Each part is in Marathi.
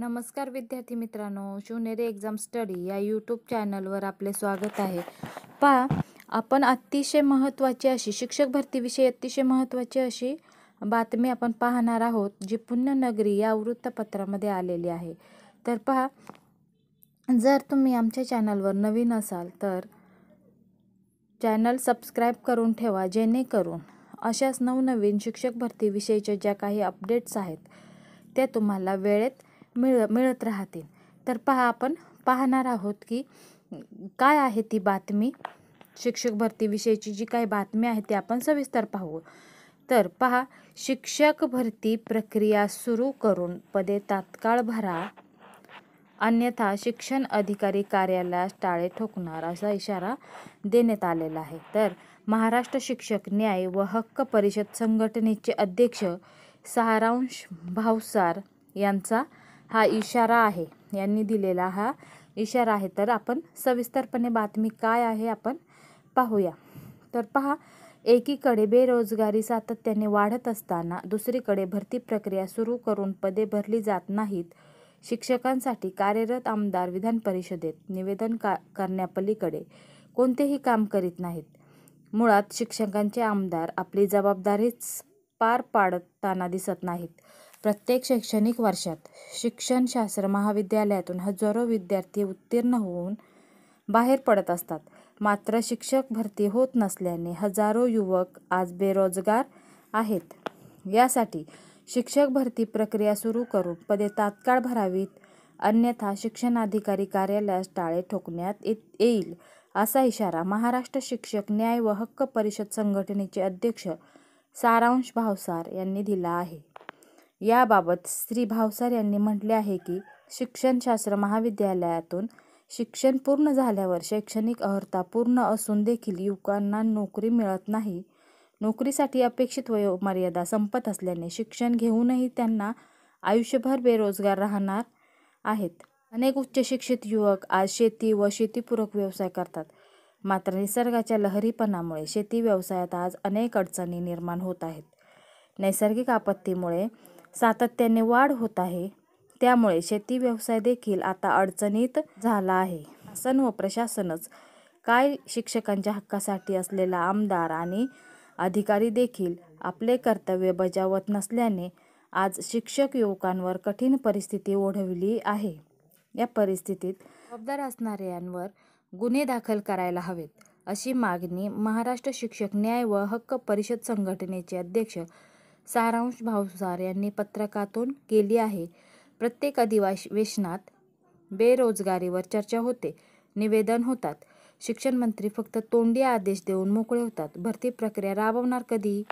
नमस्कार विद्यार्थी मित्रांनो शिवनेरी एक्झाम स्टडी या यूट्यूब चॅनलवर आपले स्वागत आहे पहा आपण अतिशय महत्त्वाची अशी शिक्षक भरतीविषयी अतिशय महत्त्वाची अशी बातमी आपण पाहणार आहोत जी पुण्यनगरी या वृत्तपत्रामध्ये आलेली आहे तर पहा जर तुम्ही आमच्या चॅनलवर नवीन असाल तर चॅनल सबस्क्राईब करून ठेवा जेणेकरून अशाच नवनवीन शिक्षक भरतीविषयीच्या ज्या काही अपडेट्स आहेत त्या तुम्हाला वेळेत मिळ मिळत राहतील तर पहा आपण पाहणार आहोत की काय आहे ती बातमी शिक्षक भरतीविषयीची जी काही बातमी आहे ती आपण सविस्तर पाहू तर पहा शिक्षक भरती प्रक्रिया सुरू करून पदे तात्काळ भरा अन्यथा शिक्षण अधिकारी कार्यालयास टाळे ठोकणार असा इशारा देण्यात आलेला आहे तर महाराष्ट्र शिक्षक न्याय व हक्क परिषद संघटनेचे अध्यक्ष सारांश भावसार यांचा हा इशारा आहे यांनी दिलेला हा इशारा आहे तर आपण सविस्तरपणे बातमी काय आहे आपण पाहूया तर पहा एकीकडे बेरोजगारी सातत्याने वाढत असताना दुसरीकडे भरती प्रक्रिया सुरू करून पदे भरली जात नाहीत शिक्षकांसाठी कार्यरत आमदार विधान परिषदेत निवेदन का करण्यापलीकडे कोणतेही काम करीत नाहीत मुळात शिक्षकांचे आमदार आपली जबाबदारीच पार पाडताना दिसत नाहीत प्रत्येक शैक्षणिक वर्षात शिक्षणशास्त्र महाविद्यालयातून हजारो विद्यार्थी उत्तीर्ण होऊन बाहेर पडत असतात मात्र शिक्षक भरती होत नसल्याने हजारो युवक आज बेरोजगार आहेत यासाठी शिक्षक भरती प्रक्रिया सुरू करून पदे तात्काळ भरावीत अन्यथा शिक्षणाधिकारी कार्यालयास टाळे ठोकण्यात येईल असा इशारा महाराष्ट्र शिक्षक न्याय व हक्क परिषद संघटनेचे अध्यक्ष सारांश भावसार यांनी दिला आहे याबाबत श्री भावसार यांनी म्हटले आहे की शिक्षणशास्त्र महाविद्यालयातून शिक्षण पूर्ण झाल्यावर शैक्षणिक अर्हता पूर्ण असून देखील युवकांना नोकरी मिळत नाही नोकरीसाठी अपेक्षित वयोमर्यादा संपत असल्याने शिक्षण घेऊनही त्यांना आयुष्यभर बेरोजगार राहणार आहेत अनेक उच्च शिक्षित युवक आज शेती व शेतीपूरक व्यवसाय करतात मात्र निसर्गाच्या लहरीपणामुळे शेती व्यवसायात आज अनेक अडचणी निर्माण होत आहेत नैसर्गिक आपत्तीमुळे सातत्याने वाढ होत आहे त्यामुळे शेती व्यवसाय देखील आता अडचणीत झाला आहे शासन व प्रशासनच काय शिक्षकांच्या हक्कासाठी असलेला आमदार आणि अधिकारी देखील आपले कर्तव्य बजावत नसल्याने आज शिक्षक युवकांवर कठीण परिस्थिती ओढवली आहे या परिस्थितीत जबाबदार असणाऱ्यांवर गुन्हे दाखल करायला हवेत अशी मागणी महाराष्ट्र शिक्षक न्याय व हक्क परिषद संघटनेचे अध्यक्ष सारांश भावसार यांनी पत्रकातून केली आहे प्रत्येक अधिवेशनात बेरोजगारीवर चर्चा होते निवेदन होतात शिक्षण मंत्री फक्त तोंडी आदेश देऊन मोकळे होतात भरती प्रक्रिया राबवणार कधी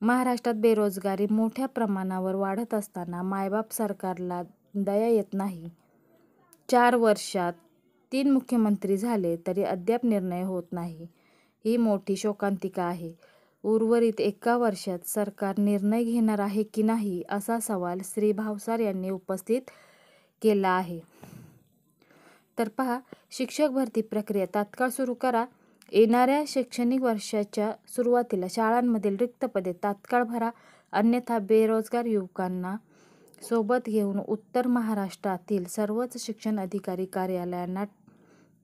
महाराष्ट्रात बेरोजगारी मोठ्या प्रमाणावर वाढत असताना मायबाप सरकारला दया येत नाही चार वर्षात तीन मुख्यमंत्री झाले तरी अद्याप निर्णय होत नाही ही मोठी शोकांतिका आहे उर्वरित एका वर्षात सरकार निर्णय घेणार आहे की नाही असा सवाल श्री भावसार यांनी उपस्थित केला आहे तर पहा शिक्षक भरती प्रक्रिया तात्काळ सुरू करा येणाऱ्या शैक्षणिक वर्षाच्या सुरुवातीला शाळांमधील रिक्त पदे तात्काळ भरा अन्यथा बेरोजगार युवकांना सोबत घेऊन उत्तर महाराष्ट्रातील सर्वच शिक्षण अधिकारी कार्यालयांना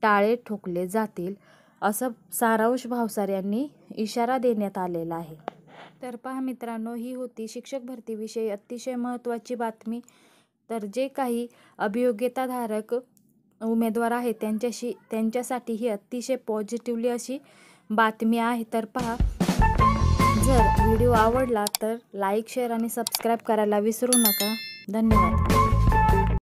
टाळे ठोकले जातील असं सारांश भावसार यांनी इशारा देण्यात आलेला आहे तर पहा मित्रांनो ही होती शिक्षक भरतीविषयी अतिशय महत्त्वाची बातमी तर जे काही अभियोग्यताधारक उमेदवार आहेत त्यांच्याशी त्यांच्यासाठी ही अतिशय पॉझिटिव्हली अशी बातमी आहे तर पहा जर व्हिडिओ आवडला तर लाईक शेअर आणि सबस्क्राईब करायला विसरू नका धन्यवाद